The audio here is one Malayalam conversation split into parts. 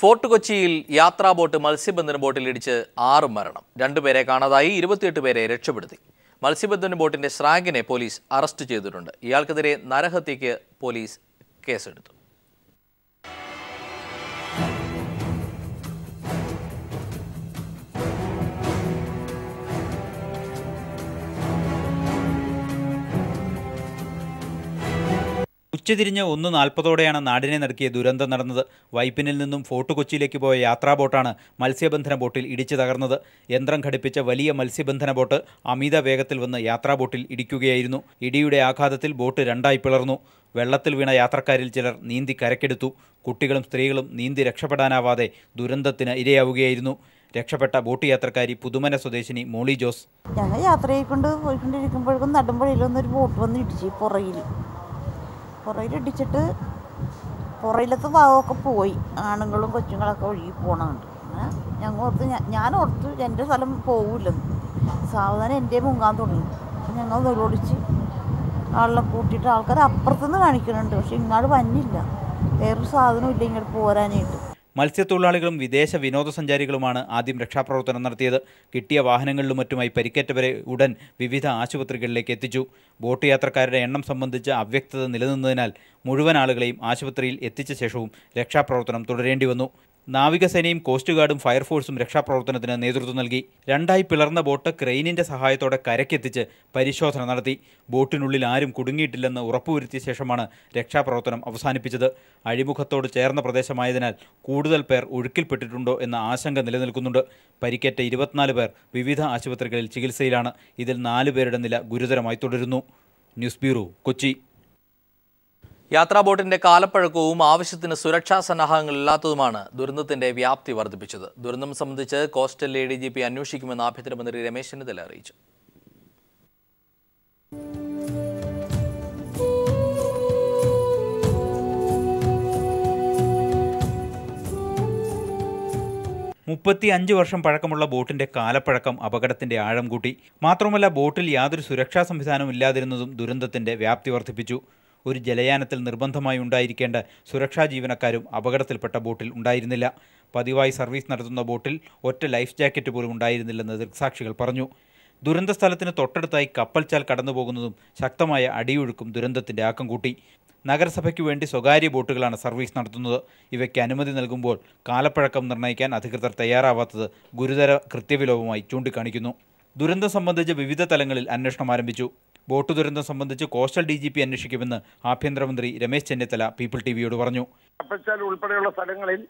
ഫോർട്ട് കൊച്ചിയിൽ യാത്രാ ബോട്ട് മത്സ്യബന്ധന ബോട്ടിലിടിച്ച് ആറ് മരണം രണ്ടുപേരെ കാണാതായി ഇരുപത്തിയെട്ട് പേരെ രക്ഷപ്പെടുത്തി മത്സ്യബന്ധന ബോട്ടിന്റെ ശ്രാങ്കിനെ പോലീസ് അറസ്റ്റ് ചെയ്തിട്ടുണ്ട് ഇയാൾക്കെതിരെ നരഹത്യയ്ക്ക് പോലീസ് കേസെടുത്തു ഉച്ചതിരിഞ്ഞ് ഒന്ന് നാൽപ്പതോടെയാണ് നാടിനെ നടക്കിയ ദുരന്തം നടന്നത് വൈപ്പിനിൽ നിന്നും ഫോർട്ട് കൊച്ചിയിലേക്ക് പോയ യാത്രാ ബോട്ടാണ് മത്സ്യബന്ധന ബോട്ടിൽ ഇടിച്ചു തകർന്നത് യന്ത്രം ഘടിപ്പിച്ച വലിയ മത്സ്യബന്ധന ബോട്ട് അമിത വേഗത്തിൽ വന്ന് യാത്രാ ബോട്ടിൽ ഇടിക്കുകയായിരുന്നു ഇടിയുടെ ആഘാതത്തിൽ ബോട്ട് രണ്ടായി പിളർന്നു വെള്ളത്തിൽ വീണ യാത്രക്കാരിൽ ചിലർ നീന്തി കരക്കെടുത്തു കുട്ടികളും സ്ത്രീകളും നീന്തി രക്ഷപ്പെടാനാവാതെ ദുരന്തത്തിന് ഇരയാവുകയായിരുന്നു രക്ഷപ്പെട്ട ബോട്ട് യാത്രക്കാരി പുതുമന സ്വദേശിനി മോളി ജോസ് ഞങ്ങൾ യാത്ര ചെയ്തുകൊണ്ട് പോയിക്കൊണ്ടിരിക്കുമ്പോഴേക്കും ഒരു ബോട്ട് വന്ന് ഇടിച്ചു പുറകിൽ പുറയിലടിച്ചിട്ട് പുറയിലത്തെ ഭാഗമൊക്കെ പോയി ആണുങ്ങളും കൊച്ചുങ്ങളൊക്കെ ഒഴുകി പോകണമുണ്ട് ഞങ്ങൾ ഓർത്ത് ഞാൻ ഓർത്ത് എൻ്റെ സ്ഥലം പോകില്ലെന്ന് സാവധാനം എൻ്റെ മുങ്ങാൻ തുടങ്ങി ഞങ്ങൾ നിരോടിച്ച് ആളെ കൂട്ടിയിട്ട് ആൾക്കാർ അപ്പുറത്തുനിന്ന് കാണിക്കുന്നുണ്ട് പക്ഷെ ഇങ്ങോട്ട് വന്നില്ല വേറൊരു സാധനവും ഇല്ല ഇങ്ങോട്ട് പോരാനായിട്ട് മത്സ്യത്തൊഴിലാളികളും വിദേശ വിനോദസഞ്ചാരികളുമാണ് ആദ്യം രക്ഷാപ്രവർത്തനം നടത്തിയത് കിട്ടിയ വാഹനങ്ങളിലും മറ്റുമായി പരിക്കേറ്റവരെ ഉടൻ വിവിധ ആശുപത്രികളിലേക്ക് എത്തിച്ചു ബോട്ട് യാത്രക്കാരുടെ എണ്ണം സംബന്ധിച്ച അവ്യക്തത നിലനിന്നതിനാൽ മുഴുവൻ ആളുകളെയും ആശുപത്രിയിൽ എത്തിച്ച ശേഷവും രക്ഷാപ്രവർത്തനം തുടരേണ്ടി വന്നു നാവികസേനയും കോസ്റ്റ് ഗാർഡും ഫയർഫോഴ്സും രക്ഷാപ്രവർത്തനത്തിന് നേതൃത്വം നൽകി രണ്ടായി പിളർന്ന ബോട്ട് ക്രെയിനിന്റെ സഹായത്തോടെ കരയ്ക്കെത്തിച്ച് പരിശോധന നടത്തി ബോട്ടിനുള്ളിൽ ആരും കുടുങ്ങിയിട്ടില്ലെന്ന് ഉറപ്പുവരുത്തിയ ശേഷമാണ് രക്ഷാപ്രവർത്തനം അവസാനിപ്പിച്ചത് അഴിമുഖത്തോട് ചേർന്ന പ്രദേശമായതിനാൽ കൂടുതൽ പേർ ഒഴുക്കിൽപ്പെട്ടിട്ടുണ്ടോ എന്ന ആശങ്ക നിലനിൽക്കുന്നുണ്ട് പരിക്കേറ്റ ഇരുപത്തിനാല് പേർ വിവിധ ആശുപത്രികളിൽ ചികിത്സയിലാണ് ഇതിൽ നാല് നില ഗുരുതരമായി തുടരുന്നു ന്യൂസ് ബ്യൂറോ കൊച്ചി യാത്രാ ബോട്ടിന്റെ കാലപ്പഴക്കവും ആവശ്യത്തിന് സുരക്ഷാ സന്നാഹങ്ങളില്ലാത്തതുമാണ് ദുരന്തത്തിന്റെ വ്യാപ്തി വർദ്ധിപ്പിച്ചത് ദുരന്തം സംബന്ധിച്ച് coastal A D G P അന്വേഷിക്കുമെന്ന് ആഭ്യന്തരമന്ത്രി രമേശ് ചെന്നിത്തല അറിയിച്ചു മുപ്പത്തി അഞ്ച് വർഷം പഴക്കമുള്ള ബോട്ടിന്റെ കാലപ്പഴക്കം അപകടത്തിന്റെ ആഴം കൂട്ടി മാത്രമല്ല ബോട്ടിൽ യാതൊരു സുരക്ഷാ സംവിധാനവും ഇല്ലാതിരുന്നതും ദുരന്തത്തിന്റെ വ്യാപ്തി വർദ്ധിപ്പിച്ചു ഒരു ജലയാനത്തിൽ നിർബന്ധമായി ഉണ്ടായിരിക്കേണ്ട സുരക്ഷാ ജീവനക്കാരും അപകടത്തിൽപ്പെട്ട ബോട്ടിൽ ഉണ്ടായിരുന്നില്ല പതിവായി സർവീസ് നടത്തുന്ന ബോട്ടിൽ ഒറ്റ ലൈഫ് ജാക്കറ്റ് പോലും ഉണ്ടായിരുന്നില്ലെന്ന് ദൃക്സാക്ഷികൾ പറഞ്ഞു ദുരന്ത സ്ഥലത്തിന് തൊട്ടടുത്തായി കപ്പൽച്ചാൽ കടന്നുപോകുന്നതും ശക്തമായ അടിയൊഴുക്കും ദുരന്തത്തിന്റെ ആക്കം കൂട്ടി നഗരസഭയ്ക്ക് വേണ്ടി സ്വകാര്യ ബോട്ടുകളാണ് സർവീസ് നടത്തുന്നത് ഇവയ്ക്ക് അനുമതി നൽകുമ്പോൾ കാലപ്പഴക്കം നിർണ്ണയിക്കാൻ അധികൃതർ തയ്യാറാവാത്തത് ഗുരുതര കൃത്യവിലോപമായി ചൂണ്ടിക്കാണിക്കുന്നു ദുരന്തം സംബന്ധിച്ച വിവിധ തലങ്ങളിൽ അന്വേഷണം ആരംഭിച്ചു ബോട്ട് ദുരന്തം സംബന്ധിച്ച് കോസ്റ്റൽ ഡി ജി പി അന്വേഷിക്കുമെന്ന് ആഭ്യന്തരമന്ത്രി രമേശ് ചെന്നിത്തല പീപ്പിൾ ടിവിയോട് പറഞ്ഞു അപ്പച്ചാൽ ഉൾപ്പെടെയുള്ള സ്ഥലങ്ങളിൽ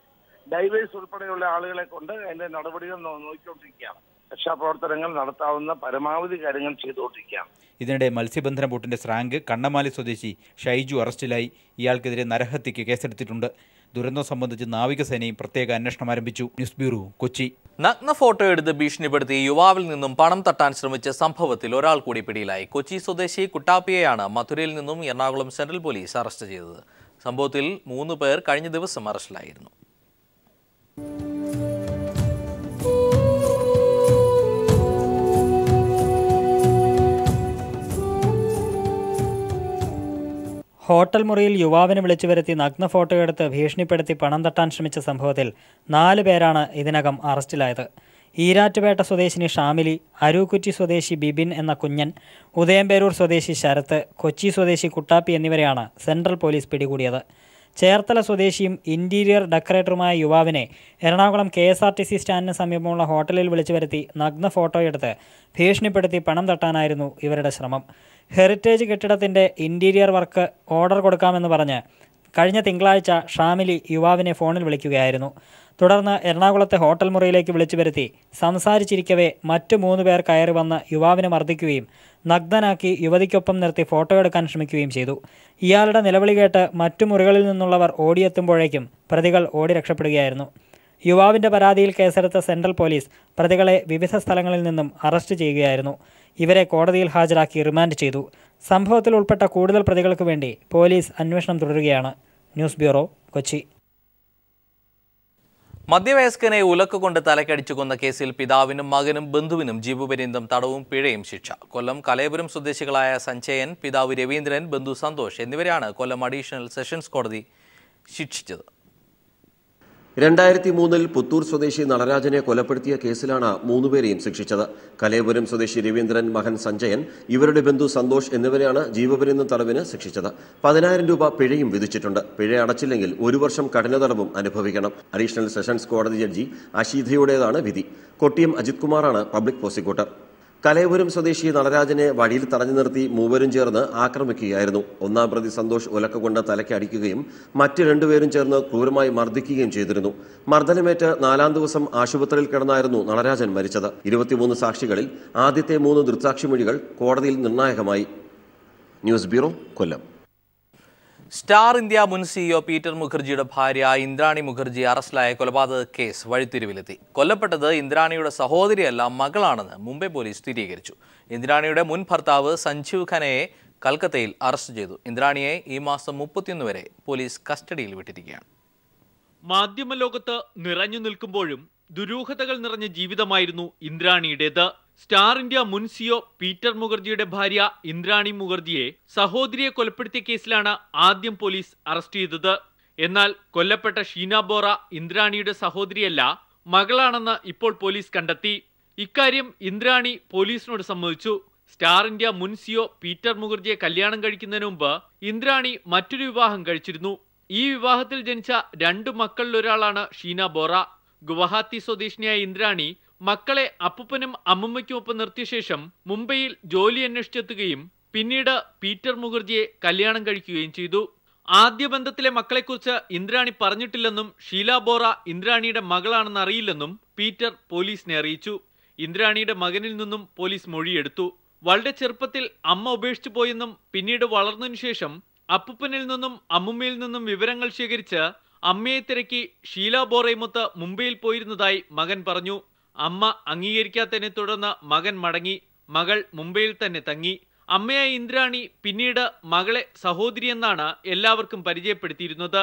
ഡൈവേഴ്സ് ഉൾപ്പെടെയുള്ള ആളുകളെ കൊണ്ട് അതിന്റെ നടപടികൾ നോക്കിക്കൊണ്ടിരിക്കുകയാണ് രക്ഷാപ്രവർത്തനങ്ങൾ നടത്താവുന്ന പരമാവധി കാര്യങ്ങൾ ചെയ്തുകൊണ്ടിരിക്കുകയാണ് ഇതിനിടെ മത്സ്യബന്ധന ബോട്ടിന്റെ സ്രാങ്ക് കണ്ണമാലി സ്വദേശി ഷൈജു അറസ്റ്റിലായി ഇയാൾക്കെതിരെ നരഹത്യക്ക് കേസെടുത്തിട്ടുണ്ട് ദുരന്തം സംബന്ധിച്ച് നാവികസേനയും പ്രത്യേക അന്വേഷണം ആരംഭിച്ചു ന്യൂസ് ബ്യൂറോ കൊച്ചി നഗ്ന ഫോട്ടോ എടുത്ത് ഭീഷണിപ്പെടുത്തി യുവാവിൽ നിന്നും പണം തട്ടാൻ ശ്രമിച്ച സംഭവത്തിൽ ഒരാൾ കൂടി പിടിയിലായി കൊച്ചി സ്വദേശി കുട്ടാപ്പിയെയാണ് മധുരയിൽ നിന്നും എറണാകുളം സെൻട്രൽ പോലീസ് അറസ്റ്റ് ചെയ്തത് സംഭവത്തിൽ മൂന്ന് പേർ കഴിഞ്ഞ ദിവസം അറസ്റ്റിലായിരുന്നു ഹോട്ടൽ മുറിയിൽ യുവാവിനെ വിളിച്ചു വരുത്തി നഗ്ന ഫോട്ടോയെടുത്ത് ഭീഷണിപ്പെടുത്തി പണം തട്ടാൻ ശ്രമിച്ച സംഭവത്തിൽ നാല് പേരാണ് ഇതിനകം അറസ്റ്റിലായത് ഈരാറ്റുപേട്ട സ്വദേശിനി ഷാമിലി അരൂക്കുറ്റി സ്വദേശി ബിബിൻ എന്ന കുഞ്ഞൻ ഉദയംപേരൂർ സ്വദേശി ശരത്ത് കൊച്ചി സ്വദേശി കുട്ടാപ്പി എന്നിവരെയാണ് സെൻട്രൽ പോലീസ് പിടികൂടിയത് ചേർത്തല സ്വദേശിയും ഇൻറ്റീരിയർ ഡെക്കറേറ്ററുമായ യുവാവിനെ Ernakulam K S R T C സ്റ്റാൻഡിന് സമീപമുള്ള ഹോട്ടലിൽ വിളിച്ചു വരുത്തി നഗ്ന ഫോട്ടോയെടുത്ത് ഭീഷണിപ്പെടുത്തി പണം തട്ടാനായിരുന്നു ഇവരുടെ ശ്രമം ഹെറിറ്റേജ് കെട്ടിടത്തിൻ്റെ ഇൻറ്റീരിയർ വർക്ക് ഓർഡർ കൊടുക്കാമെന്ന് പറഞ്ഞ് കഴിഞ്ഞ തിങ്കളാഴ്ച ഷാമിലി യുവാവിനെ ഫോണിൽ വിളിക്കുകയായിരുന്നു തുടർന്ന് എറണാകുളത്തെ ഹോട്ടൽ മുറിയിലേക്ക് വിളിച്ചു വരുത്തി സംസാരിച്ചിരിക്കവേ മറ്റു മൂന്ന് പേർ കയറി വന്ന് യുവാവിനെ മർദ്ദിക്കുകയും നഗ്നനാക്കി യുവതിക്കൊപ്പം നിർത്തി ഫോട്ടോ എടുക്കാൻ ശ്രമിക്കുകയും ചെയ്തു ഇയാളുടെ നിലവിളി കേട്ട് മറ്റു മുറികളിൽ നിന്നുള്ളവർ ഓടിയെത്തുമ്പോഴേക്കും പ്രതികൾ ഓടി രക്ഷപ്പെടുകയായിരുന്നു യുവാവിൻ്റെ പരാതിയിൽ കേസെടുത്ത സെൻട്രൽ പോലീസ് പ്രതികളെ വിവിധ സ്ഥലങ്ങളിൽ നിന്നും അറസ്റ്റ് ചെയ്യുകയായിരുന്നു ഇവരെ കോടതിയിൽ ഹാജരാക്കി റിമാൻഡ് ചെയ്തു സംഭവത്തിൽ ഉൾപ്പെട്ട കൂടുതൽ പ്രതികൾക്ക് വേണ്ടി പോലീസ് അന്വേഷണം തുടരുകയാണ് ന്യൂസ് ബ്യൂറോ കൊച്ചി മധ്യവയസ്കനെ ഉലക്കുകൊണ്ട് തലക്കടിച്ചു കൊന്ന കേസിൽ പിതാവിനും മകനും ബന്ധുവിനും ജീവപര്യന്തം തടവും പിഴയും ശിക്ഷ കൊല്ലം കലയപുരം സ്വദേശികളായ സഞ്ജയൻ പിതാവ് രവീന്ദ്രൻ ബന്ധു സന്തോഷ് എന്നിവരെയാണ് കൊല്ലം അഡീഷണൽ സെഷൻസ് കോടതി ശിക്ഷിച്ചത് രണ്ടായിരത്തി മൂന്നിൽ പുത്തൂർ സ്വദേശി നടരാജനെ കൊലപ്പെടുത്തിയ കേസിലാണ് മൂന്നുപേരെയും ശിക്ഷിച്ചത് കലയപുരം സ്വദേശി രവീന്ദ്രൻ മകൻ സഞ്ജയൻ ഇവരുടെ ബന്ധു സന്തോഷ് എന്നിവരെയാണ് ജീവപര്യന്തം തടവിന് ശിക്ഷിച്ചത് പതിനായിരം രൂപ പിഴയും വിധിച്ചിട്ടുണ്ട് പിഴ അടച്ചില്ലെങ്കിൽ ഒരു വർഷം കഠിന തടവും അനുഭവിക്കണം അഡീഷണൽ സെഷൻസ് കോടതി ജഡ്ജി അശീധയുടേതാണ് വിധി കൊട്ടിയം അജിത് കുമാറാണ് പബ്ലിക് പ്രോസിക്യൂട്ടർ കലയപുരം സ്വദേശി നടരാജനെ വഴിയിൽ തടഞ്ഞു നിർത്തി മൂവരും ചേർന്ന് ആക്രമിക്കുകയായിരുന്നു ഒന്നാം പ്രതി സന്തോഷ് ഒലക്ക തലയ്ക്ക് അടിക്കുകയും മറ്റ് രണ്ടുപേരും ചേർന്ന് ക്രൂരമായി മർദ്ദിക്കുകയും ചെയ്തിരുന്നു മർദ്ദനമേറ്റ് നാലാം ദിവസം ആശുപത്രിയിൽ കിടന്നായിരുന്നു നടരാജൻ മരിച്ചത് ഇരുപത്തിമൂന്ന് സാക്ഷികളിൽ ആദ്യത്തെ മൂന്ന് ദൃക്സാക്ഷി മൊഴികൾ കോടതിയിൽ നിർണായകമായി news bureau Kollam Star India മുൻ സിഇഒ e പീറ്റർ മുഖർജിയുടെ ഭാര്യ ഇന്ദ്രാണി മുഖർജി അറസ്റ്റിലായ കൊലപാതക കേസ് വഴിത്തിരിവിലെത്തി കൊല്ലപ്പെട്ടത് ഇന്ദ്രാണിയുടെ സഹോദരിയല്ല മകളാണെന്ന് മുംബൈ പോലീസ് സ്ഥിരീകരിച്ചു ഇന്ദ്രാണിയുടെ മുൻ ഭർത്താവ് സഞ്ജീവ് ഖനയെ കൽക്കത്തയിൽ അറസ്റ്റ് ചെയ്തു ഇന്ദ്രാണിയെ ഈ മാസം മുപ്പത്തിയൊന്ന് വരെ പോലീസ് കസ്റ്റഡിയിൽ വിട്ടിരിക്കുകയാണ് മാധ്യമ ലോകത്ത് നിറഞ്ഞു നിൽക്കുമ്പോഴും ദുരൂഹതകൾ നിറഞ്ഞ ജീവിതമായിരുന്നു ഇന്ദ്രാണിയുടേത് സ്റ്റാർ ഇന്ത്യ മുൻ സിഒ പീറ്റർ മുഖർജിയുടെ ഭാര്യ ഇന്ദ്രാണി മുഖർജിയെ സഹോദരിയെ കൊലപ്പെടുത്തിയ കേസിലാണ് ആദ്യം പോലീസ് അറസ്റ്റ് ചെയ്തത് എന്നാൽ കൊല്ലപ്പെട്ട ഷീന ബോറ ഇന്ദ്രാണിയുടെ സഹോദരിയല്ല മകളാണെന്ന് ഇപ്പോൾ പോലീസ് കണ്ടെത്തി ഇക്കാര്യം ഇന്ദ്രാണി പോലീസിനോട് സമ്മതിച്ചു സ്റ്റാർ ഇന്ത്യ മുൻ സിഒ പീറ്റർ മുഖർജിയെ കല്യാണം കഴിക്കുന്നതിന് മുമ്പ് ഇന്ദ്രാണി മറ്റൊരു വിവാഹം കഴിച്ചിരുന്നു ഈ വിവാഹത്തിൽ ജനിച്ച രണ്ട് മക്കളിലൊരാളാണ് ഷീന ബോറ ഗുവാഹത്തി സ്വദേശിനിയായ ഇന്ദ്രാണി മക്കളെ അപ്പൂപ്പനും അമ്മുമ്മയ്ക്കുമൊപ്പം നിർത്തിയ ശേഷം മുംബൈയിൽ ജോലി അന്വേഷിച്ചെത്തുകയും പിന്നീട് പീറ്റർ മുഖർജിയെ കല്യാണം കഴിക്കുകയും ചെയ്തു ആദ്യ ബന്ധത്തിലെ മക്കളെക്കുറിച്ച് ഇന്ദ്രാണി പറഞ്ഞിട്ടില്ലെന്നും ഷീല ബോറ ഇന്ദ്രാണിയുടെ മകളാണെന്ന് അറിയില്ലെന്നും പീറ്റർ പോലീസിനെ അറിയിച്ചു ഇന്ദ്രാണിയുടെ മകനിൽ നിന്നും പോലീസ് മൊഴിയെടുത്തു വളരെ ചെറുപ്പത്തിൽ അമ്മ ഉപേക്ഷിച്ചു പോയെന്നും പിന്നീട് വളർന്നതിനു ശേഷം അപ്പൂപ്പനിൽ നിന്നും അമ്മുമ്മയിൽ നിന്നും വിവരങ്ങൾ ശേഖരിച്ച് അമ്മയെ തിരക്കി ഷീല ബോറയുമൊത്ത് മുംബൈയിൽ പോയിരുന്നതായി മകൻ പറഞ്ഞു അമ്മ അംഗീകരിക്കാത്തതിനെ തുടർന്ന് മകൻ മടങ്ങി മകൾ മുംബൈയിൽ തന്നെ തങ്ങി അമ്മയായ ഇന്ദ്രാണി പിന്നീട് മകളെ സഹോദരിയെന്നാണ് എല്ലാവർക്കും പരിചയപ്പെടുത്തിയിരുന്നത്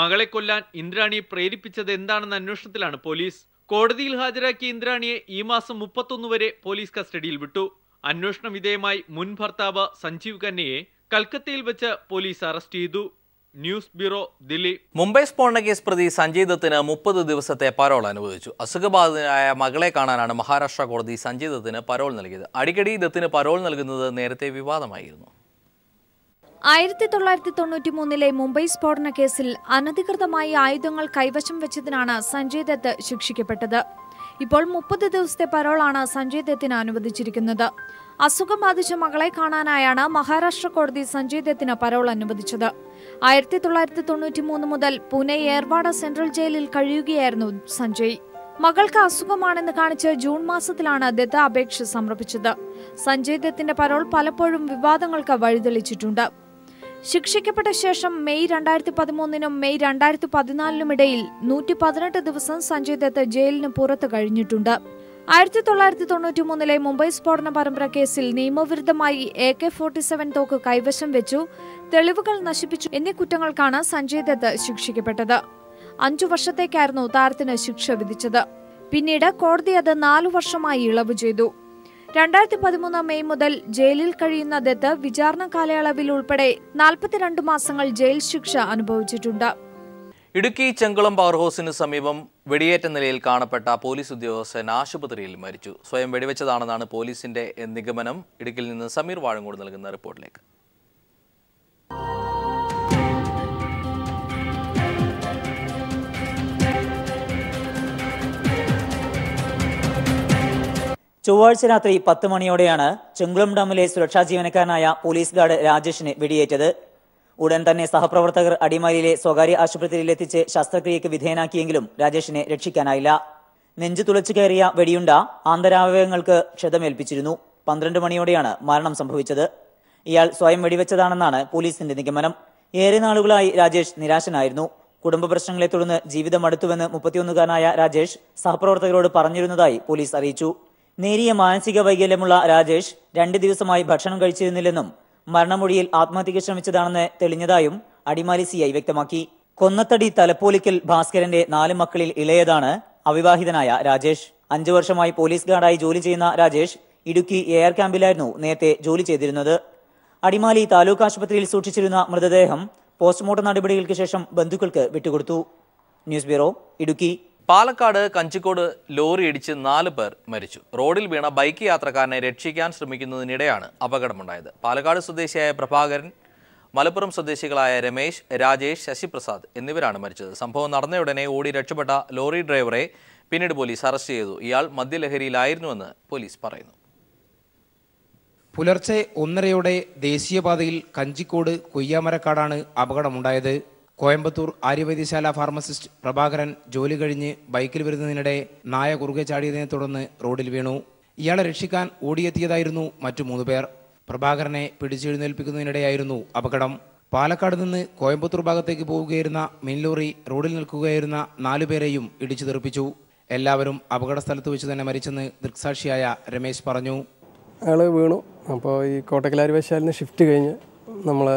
മകളെ കൊല്ലാൻ ഇന്ദ്രാണിയെ പ്രേരിപ്പിച്ചത് എന്താണെന്ന അന്വേഷണത്തിലാണ് പോലീസ് കോടതിയിൽ ഹാജരാക്കിയ ഇന്ദ്രാണിയെ ഈ മാസം മുപ്പത്തൊന്ന് വരെ പോലീസ് കസ്റ്റഡിയിൽ വിട്ടു അന്വേഷണ വിധേയമായി മുൻ ഭർത്താവ് സഞ്ജീവ് കന്നയെ കൽക്കത്തയിൽ വെച്ച് പോലീസ് അറസ്റ്റ് ചെയ്തു ന്യൂസ് ബ്യൂറോ ദില്ലി മുംബൈ സ്ഫോടന കേസ് പ്രതി സഞ്ജയ് ദത്തിന് മുപ്പത് ദിവസത്തെ പരോൾ അനുവദിച്ചു അസുഖബാധിതനായ മകളെ കാണാനാണ് മഹാരാഷ്ട്ര കോടതി സഞ്ജയ് ദത്തിന് പരോൾ നൽകിയത് അടിക്കടി ദത്തിന് പരോൾ നൽകുന്നത് നേരത്തെ വിവാദമായിരുന്നു ആയിരത്തി തൊള്ളായിരത്തി തൊണ്ണൂറ്റി മൂന്നിലെ മുംബൈ സ്ഫോടന കേസിൽ അനധികൃതമായി ആയുധങ്ങൾ കൈവശം വെച്ചതിനാണ് സഞ്ജയ് ദത്ത് ശിക്ഷിക്കപ്പെട്ടത് ഇപ്പോൾ മുപ്പത് ദിവസത്തെ പരോളാണ് സഞ്ജയ് ദത്തിന് അനുവദിച്ചിരിക്കുന്നത് അസുഖം ബാധിച്ച മകളെ കാണാനായാണ് മഹാരാഷ്ട്ര കോടതി സഞ്ജയ് ദത്തിന് പരോൾ അനുവദിച്ചത് ആയിരത്തി തൊള്ളായിരത്തി തൊണ്ണൂറ്റി മൂന്ന് മുതൽ പൂനെ ഏർവാട സെൻട്രൽ ജയിലിൽ കഴിയുകയായിരുന്നു സഞ്ജയ് മകൾക്ക് അസുഖമാണെന്ന് കാണിച്ച് ജൂൺ മാസത്തിലാണ് ദത്ത അപേക്ഷ സമർപ്പിച്ചത് സഞ്ജയ് ദത്തിന്റെ പരോൾ പലപ്പോഴും വിവാദങ്ങൾക്ക് വഴിതെളിച്ചിട്ടുണ്ട് ശിക്ഷിക്കപ്പെട്ട ശേഷം മെയ് രണ്ടായിരത്തി പതിമൂന്നിനും മെയ് രണ്ടായിരത്തി പതിനാലിനും ഇടയിൽ നൂറ്റി പതിനെട്ട് ദിവസം സഞ്ജയ് ദത്ത് ജയിലിന് പുറത്ത് കഴിഞ്ഞിട്ടുണ്ട് ആയിരത്തി തൊള്ളായിരത്തി തൊണ്ണൂറ്റി മൂന്നിലെ മുംബൈ സ്ഫോടന പരമ്പര കേസിൽ നിയമവിരുദ്ധമായി എ കെ ഫോർട്ടി സെവൻ തോക്ക് കൈവശം വെച്ചു തെളിവുകൾ നശിപ്പിച്ചു എന്നീ കുറ്റങ്ങൾക്കാണ് സഞ്ജയ് ദത്ത് ശിക്ഷിക്കപ്പെട്ടത് അഞ്ചു വർഷത്തേക്കായിരുന്നു താരത്തിന് ശിക്ഷ വിധിച്ചത് പിന്നീട് കോടതി അത് നാലു വർഷമായി ഇളവ് ചെയ്തു രണ്ടായിരത്തി പതിമൂന്ന് മെയ് മുതൽ ജയിലിൽ കഴിയുന്ന ദത്ത് വിചാരണ കാലയളവിൽ ഉൾപ്പെടെ നാൽപ്പത്തിരണ്ട് മാസങ്ങൾ ജയിൽ ശിക്ഷ അനുഭവിച്ചിട്ടുണ്ട് ഇടുക്കി ചെങ്കുളം പവർ ഹൗസിന് സമീപം വെടിയേറ്റ നിലയിൽ കാണപ്പെട്ട പോലീസ് ഉദ്യോഗസ്ഥൻ ആശുപത്രിയിൽ മരിച്ചു സ്വയം വെടിവെച്ചതാണെന്നാണ് പോലീസിന്റെ നിഗമനം ഇടുക്കിയിൽ നിന്ന് സമീർ വാഴങ്കോട് നൽകുന്ന റിപ്പോർട്ടിലേക്ക് ചൊവ്വാഴ്ച രാത്രി പത്ത് മണിയോടെയാണ് ചെങ്കുളം ഡാമിലെ സുരക്ഷാ ജീവനക്കാരനായ പോലീസ് ഗാർഡ് രാജേഷിന് വെടിയേറ്റത് ഉടൻ തന്നെ സഹപ്രവർത്തകർ അടിമാലിയിലെ സ്വകാര്യ എത്തിച്ച് ശസ്ത്രക്രിയയ്ക്ക് വിധേയനാക്കിയെങ്കിലും രാജേഷിനെ രക്ഷിക്കാനായില്ല നെഞ്ചു തുളച്ചു കയറിയ വെടിയുണ്ട ആന്തരാവയവങ്ങൾക്ക് ക്ഷതമേൽപ്പിച്ചിരുന്നു പന്ത്രണ്ട് മണിയോടെയാണ് മരണം സംഭവിച്ചത് ഇയാൾ സ്വയം വെടിവെച്ചതാണെന്നാണ് പോലീസിന്റെ നിഗമനം ഏറെ നാളുകളായി രാജേഷ് നിരാശനായിരുന്നു കുടുംബ പ്രശ്നങ്ങളെ തുടർന്ന് ജീവിതം അടുത്തുവെന്ന് മുപ്പത്തിയൊന്നുകാരനായ രാജേഷ് സഹപ്രവർത്തകരോട് പറഞ്ഞിരുന്നതായി പോലീസ് അറിയിച്ചു നേരിയ മാനസിക വൈകല്യമുള്ള രാജേഷ് രണ്ട് ദിവസമായി ഭക്ഷണം കഴിച്ചിരുന്നില്ലെന്നും മരണമൊഴിയിൽ ആത്മഹത്യയ്ക്ക് ശ്രമിച്ചതാണെന്ന് തെളിഞ്ഞതായും അടിമാലി സി ഐ വ്യക്തമാക്കി കൊന്നത്തടി തലപ്പോലിക്കൽ ഭാസ്കരന്റെ നാല് മക്കളിൽ ഇളയതാണ് അവിവാഹിതനായ രാജേഷ് അഞ്ചു വർഷമായി പോലീസ് ഗാർഡായി ജോലി ചെയ്യുന്ന രാജേഷ് ഇടുക്കി എ ആർ ക്യാമ്പിലായിരുന്നു നേരത്തെ ജോലി ചെയ്തിരുന്നത് അടിമാലി താലൂക്ക് ആശുപത്രിയിൽ സൂക്ഷിച്ചിരുന്ന മൃതദേഹം പോസ്റ്റ്മോർട്ടം നടപടികൾക്ക് ശേഷം ബന്ധുക്കൾക്ക് വിട്ടുകൊടുത്തു news bureau Idukki Palakkad Kanjikode lorry ഇടിച്ച് നാല് പേർ മരിച്ചു റോഡിൽ വീണ ബൈക്ക് യാത്രക്കാരനെ രക്ഷിക്കാൻ ശ്രമിക്കുന്നതിനിടെയാണ് അപകടമുണ്ടായത് പാലക്കാട് സ്വദേശിയായ പ്രഭാകരൻ മലപ്പുറം സ്വദേശികളായ രമേശ് രാജേഷ് ശശിപ്രസാദ് എന്നിവരാണ് മരിച്ചത് സംഭവം നടന്നയുടനെ ഓടി രക്ഷപ്പെട്ട ലോറി ഡ്രൈവറെ പിന്നീട് പോലീസ് അറസ്റ്റ് ചെയ്തു ഇയാൾ മദ്യലഹരിയിലായിരുന്നുവെന്ന് പോലീസ് പറയുന്നു പുലർച്ചെ ഒന്നരയോടെ ദേശീയപാതയിൽ കഞ്ചിക്കോട് കൊയ്യാമരക്കാടാണ് അപകടമുണ്ടായത് കോയമ്പത്തൂർ ആര്യവൈദ്യശാല ഫാർമസിസ്റ്റ് പ്രഭാകരൻ ജോലി കഴിഞ്ഞ് ബൈക്കിൽ വരുന്നതിനിടെ നായ കുറുകെ ചാടിയതിനെ തുടർന്ന് റോഡിൽ വീണു ഇയാളെ രക്ഷിക്കാൻ ഓടിയെത്തിയതായിരുന്നു മറ്റു മൂന്ന് പേർ പ്രഭാകരനെ പിടിച്ചെഴുന്നേൽപ്പിക്കുന്നതിനിടെയായിരുന്നു അപകടം പാലക്കാട് നിന്ന് കോയമ്പത്തൂർ ഭാഗത്തേക്ക് പോവുകയായിരുന്ന മിൻലോറി റോഡിൽ നിൽക്കുകയായിരുന്ന നാലുപേരെയും ഇടിച്ചു തെറിപ്പിച്ചു എല്ലാവരും അപകട സ്ഥലത്ത് വെച്ച് തന്നെ മരിച്ചെന്ന് ദൃക്സാക്ഷിയായ രമേശ് പറഞ്ഞു അയാൾ വീണു അപ്പോൾ ഈ കോട്ടക്കലാരി വശാലിന് ഷിഫ്റ്റ് കഴിഞ്ഞ് നമ്മളെ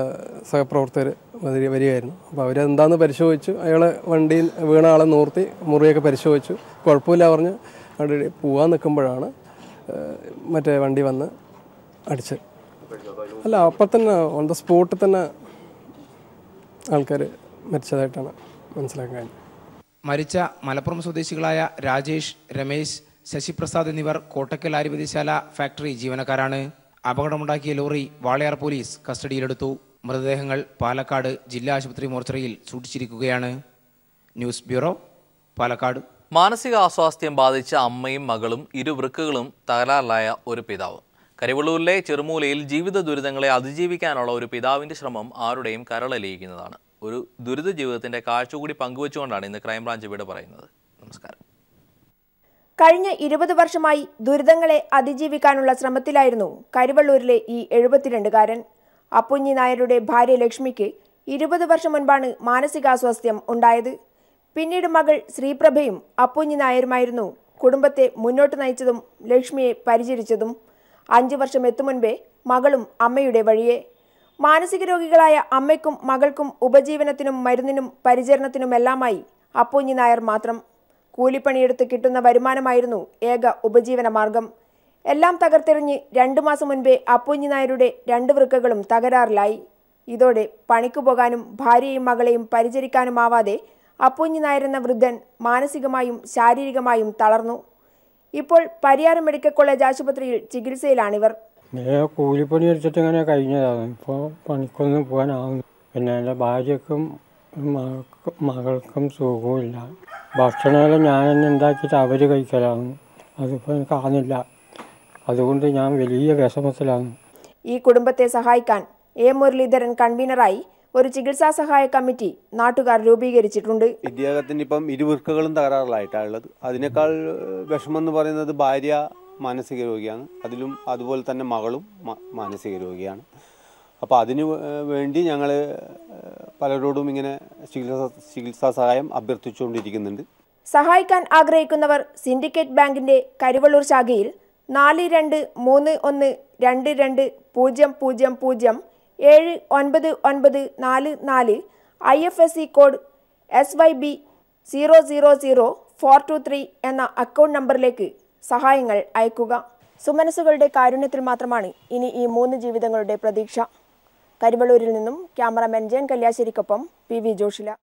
സഹപ്രവർത്തകർ വരികയായിരുന്നു അപ്പോൾ അവരെന്താണെന്ന് പരിശോധിച്ചു അയാളെ വണ്ടിയിൽ വീണ ആളെ നൂർത്തി മുറിയൊക്കെ പരിശോധിച്ചു കുഴപ്പമില്ല പറഞ്ഞ് അവിടെ പോകാൻ നിൽക്കുമ്പോഴാണ് മറ്റേ വണ്ടി വന്ന് അടിച്ച് അല്ല അപ്പം തന്നെ ഓൺ ദ സ്പോട്ടിൽ തന്നെ ആൾക്കാർ മരിച്ചതായിട്ടാണ് മനസ്സിലാക്കാൻ മരിച്ച മലപ്പുറം സ്വദേശികളായ രാജേഷ് രമേശ് ശശിപ്രസാദ് എന്നിവർ കോട്ടക്കൽ ആര്യവൈദ്യശാല ഫാക്ടറി ജീവനക്കാരാണ് അപകടമുണ്ടാക്കിയ ലോറി വാളയാർ പോലീസ് കസ്റ്റഡിയിലെടുത്തു മൃതദേഹങ്ങൾ പാലക്കാട് ജില്ലാ ആശുപത്രി മോർച്ചറിയിൽ സൂക്ഷിച്ചിരിക്കുകയാണ് ന്യൂസ് ബ്യൂറോ പാലക്കാട് മാനസിക അസ്വാസ്ഥ്യം ബാധിച്ച അമ്മയും മകളും ഇരുവൃക്കുകളും തകരാറിലായ ഒരു പിതാവ് കരിവള്ളൂരിലെ ചെറുമൂലയിൽ ജീവിത ദുരിതങ്ങളെ അതിജീവിക്കാനുള്ള ഒരു പിതാവിൻ്റെ ശ്രമം ആരുടെയും കരളലിയിക്കുന്നതാണ് ഒരു ദുരിത ജീവിതത്തിൻ്റെ കാഴ്ച കൂടി പങ്കുവച്ചുകൊണ്ടാണ് ഇന്ന് ക്രൈംബ്രാഞ്ച് വീട് പറയുന്നത് നമസ്കാരം കഴിഞ്ഞ ഇരുപത് വർഷമായി ദുരിതങ്ങളെ അതിജീവിക്കാനുള്ള ശ്രമത്തിലായിരുന്നു കരുവള്ളൂരിലെ ഈ എഴുപത്തിരണ്ടുകാരൻ അപ്പുഞ്ഞി നായരുടെ ഭാര്യ ലക്ഷ്മിക്ക് ഇരുപത് വർഷം മുൻപാണ് മാനസികാസ്വാസ്ഥ്യം ഉണ്ടായത് പിന്നീട് മകൾ ശ്രീപ്രഭയും അപ്പുഞ്ഞി നായരുമായിരുന്നു കുടുംബത്തെ മുന്നോട്ട് നയിച്ചതും ലക്ഷ്മിയെ പരിചരിച്ചതും അഞ്ചു വർഷം എത്തുമുൻപേ മുൻപേ മകളും അമ്മയുടെ വഴിയെ മാനസിക രോഗികളായ അമ്മയ്ക്കും മകൾക്കും ഉപജീവനത്തിനും മരുന്നിനും പരിചരണത്തിനുമെല്ലാമായി അപ്പുഞ്ഞി നായർ മാത്രം കൂലിപ്പണിയെടുത്ത് കിട്ടുന്ന വരുമാനമായിരുന്നു ഏക ഉപജീവന മാർഗം എല്ലാം തകർത്തെറിഞ്ഞ് രണ്ടു മാസം മുൻപേ അപ്പുഞ്ഞി നായരുടെ രണ്ട് വൃക്കകളും തകരാറിലായി ഇതോടെ പണിക്കു പോകാനും ഭാര്യയും മകളെയും പരിചരിക്കാനുമാവാതെ അപ്പുഞ്ഞി നായരെന്ന വൃദ്ധൻ മാനസികമായും ശാരീരികമായും തളർന്നു ഇപ്പോൾ പരിയാരം മെഡിക്കൽ കോളേജ് ആശുപത്രിയിൽ ചികിത്സയിലാണിവർ കൂലിപ്പണി എടുത്തിട്ട് ഇങ്ങനെ കഴിഞ്ഞതാകും ഇപ്പോൾ പണിക്കൊന്നും പോകാനാവും പിന്നെ എൻ്റെ ഭാര്യക്കും മകൾക്കും ഇല്ല ഭക്ഷണമെല്ലാം ഞാൻ തന്നെ ഉണ്ടാക്കിയിട്ട് അവർ കഴിക്കലാണ് അതിപ്പോൾ ആകുന്നില്ല അതുകൊണ്ട് ഞാൻ വലിയ വിഷമത്തിലാണ് ഈ കുടുംബത്തെ സഹായിക്കാൻ എ മുരളീധരൻ കൺവീനറായി ഒരു ചികിത്സാ സഹായ കമ്മിറ്റി നാട്ടുകാർ രൂപീകരിച്ചിട്ടുണ്ട് ഇദ്ദേഹത്തിന് ഇപ്പം ഇരുവൃക്കകളും തകരാറിലായിട്ടാണ് ഉള്ളത് അതിനേക്കാൾ വിഷമം എന്ന് പറയുന്നത് ഭാര്യ മാനസിക രോഗിയാണ് അതിലും അതുപോലെ തന്നെ മകളും മാനസിക രോഗിയാണ് അപ്പോൾ അതിനു വേണ്ടി ഞങ്ങൾ പലരോടും ഇങ്ങനെ ചികിത്സാ ചികിത്സാ സഹായം അഭ്യർത്ഥിച്ചുകൊണ്ടിരിക്കുന്നുണ്ട് സഹായിക്കാൻ ആഗ്രഹിക്കുന്നവർ സിൻഡിക്കേറ്റ് ബാങ്കിന്റെ കരുവള്ളൂർ ശാഖയിൽ നാല് രണ്ട് മൂന്ന് ഒന്ന് രണ്ട് രണ്ട് പൂജ്യം പൂജ്യം പൂജ്യം ഏഴ് ഒൻപത് ഒൻപത് നാല് നാല് I F S C code S Y B zero zero zero four two three എന്ന അക്കൗണ്ട് നമ്പറിലേക്ക് സഹായങ്ങൾ അയക്കുക സുമനസുകളുടെ കാരുണ്യത്തിൽ മാത്രമാണ് ഇനി ഈ മൂന്ന് ജീവിതങ്ങളുടെ പ്രതീക്ഷ കരിമളൂരിൽ നിന്നും ക്യാമറമാൻ ജയൻ കല്യാശ്ശേരിക്കൊപ്പം പി വി ജോഷില